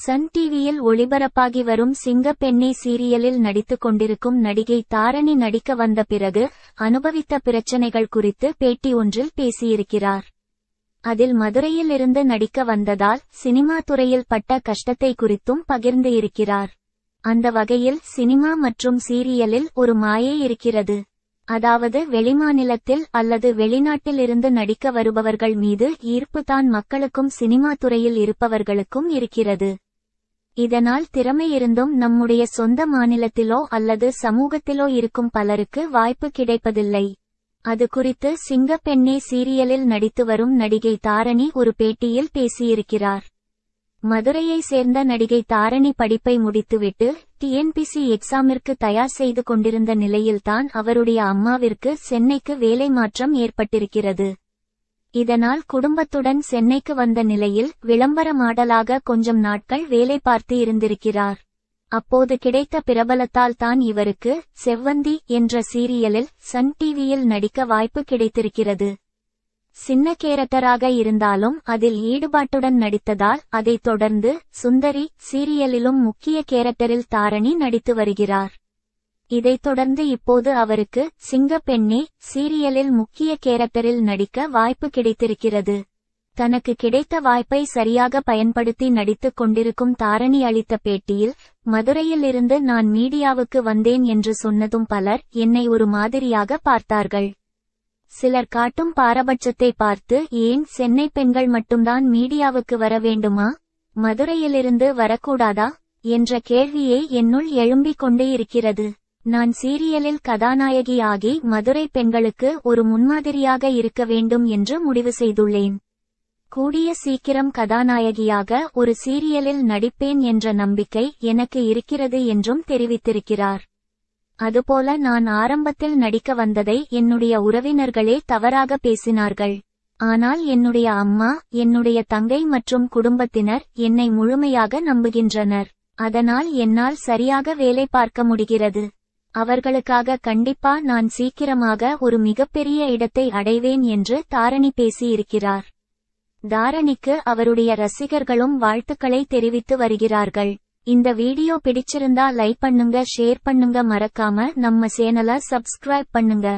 Sun டிவியில் ஒளிபரப்பாகி வரும் சிங்கப்பெண்ணே சீரியலில் நடித்துக் கொண்டிருக்கும் நடிகை தாரணி நடிக்க வந்த பிறகு அனுபவித்த பிரச்சனைகள் குறித்து பேட்டி ஒன்றில் பேசியிருக்கிறார் அதில் மதுரையில் இருந்து நடிக்க வந்ததால் சினிமா துறையில் பட்ட கஷ்டத்தை குறித்தும் பகிர்ந்து இருக்கிறார் அந்த வகையில் சினிமா மற்றும் சீரியலில் ஒரு மாயே இருக்கிறது அதாவது வெளிமாநிலத்தில் அல்லது வெளிநாட்டில் இருந்து நடிக்க வருபவர்கள் மீது ஈர்ப்புதான் மக்களுக்கும் சினிமா துறையில் இருப்பவர்களுக்கும் இருக்கிறது இதனால் திறமையிருந்தும் நம்முடைய சொந்த மாநிலத்திலோ அல்லது சமூகத்திலோ இருக்கும் பலருக்கு வாய்ப்பு கிடைப்பதில்லை அது குறித்து சிங்கப்பெண்ணே சீரியலில் நடித்து வரும் நடிகை தாரணி ஒரு பேட்டியில் பேசியிருக்கிறார் மதுரையை சேர்ந்த நடிகை தாரணி படிப்பை முடித்துவிட்டு டிஎன்பிசி எக்ஸாமிற்கு தயார் செய்து கொண்டிருந்த நிலையில்தான் அவருடைய அம்மாவிற்கு சென்னைக்கு வேலை மாற்றம் ஏற்பட்டிருக்கிறது இதனால் குடும்பத்துடன் சென்னைக்கு வந்த நிலையில் விளம்பர மாடலாக கொஞ்சம் நாட்கள் வேலை பார்த்து இருந்திருக்கிறார் அப்போது கிடைத்த பிரபலத்தால் தான் இவருக்கு செவ்வந்தி என்ற சீரியலில் சன் டிவியில் நடிக்க வாய்ப்பு கிடைத்திருக்கிறது சின்ன கேரக்டராக இருந்தாலும் அதில் ஈடுபாட்டுடன் நடித்ததால் அதைத் தொடர்ந்து சுந்தரி சீரியலிலும் முக்கிய கேரக்டரில் தாரணி நடித்து வருகிறார் இதைத் தொடர்ந்து இப்போது அவருக்கு சிங்கப்பெண்ணே சீரியலில் முக்கிய கேரக்டரில் நடிக்க வாய்ப்பு கிடைத்திருக்கிறது தனக்கு கிடைத்த வாய்ப்பை சரியாக பயன்படுத்தி நடித்துக் கொண்டிருக்கும் தாரணி அளித்த பேட்டியில் மதுரையிலிருந்து நான் மீடியாவுக்கு வந்தேன் என்று சொன்னதும் பலர் என்னை ஒரு மாதிரியாக பார்த்தார்கள் சிலர் காட்டும் பாரபட்சத்தை பார்த்து ஏன் சென்னை பெண்கள் மட்டும்தான் மீடியாவுக்கு வர வேண்டுமா மதுரையிலிருந்து வரக்கூடாதா என்ற கேள்வியை என்னுள் எழும்பிக் கொண்டே இருக்கிறது நான் சீரியலில் கதாநாயகியாகி மதுரை பெண்களுக்கு ஒரு முன்மாதிரியாக இருக்க வேண்டும் என்று முடிவு செய்துள்ளேன் கூடிய சீக்கிரம் கதாநாயகியாக ஒரு சீரியலில் நடிப்பேன் என்ற நம்பிக்கை எனக்கு இருக்கிறது என்றும் தெரிவித்திருக்கிறார் அதுபோல நான் ஆரம்பத்தில் நடிக்க வந்ததை என்னுடைய உறவினர்களே தவறாக பேசினார்கள் ஆனால் என்னுடைய அம்மா என்னுடைய தங்கை மற்றும் குடும்பத்தினர் என்னை முழுமையாக நம்புகின்றனர் அதனால் என்னால் சரியாக வேலை பார்க்க முடிகிறது அவர்களுக்காக கண்டிப்பா நான் சீக்கிரமாக ஒரு மிகப்பெரிய இடத்தை அடைவேன் என்று தாரணி பேசியிருக்கிறார் தாரணிக்கு அவருடைய ரசிகர்களும் வாழ்த்துக்களை தெரிவித்து வருகிறார்கள் இந்த வீடியோ பிடிச்சிருந்தா லைக் பண்ணுங்க ஷேர் பண்ணுங்க மறக்காம நம்ம சேனலை சப்ஸ்கிரைப் பண்ணுங்க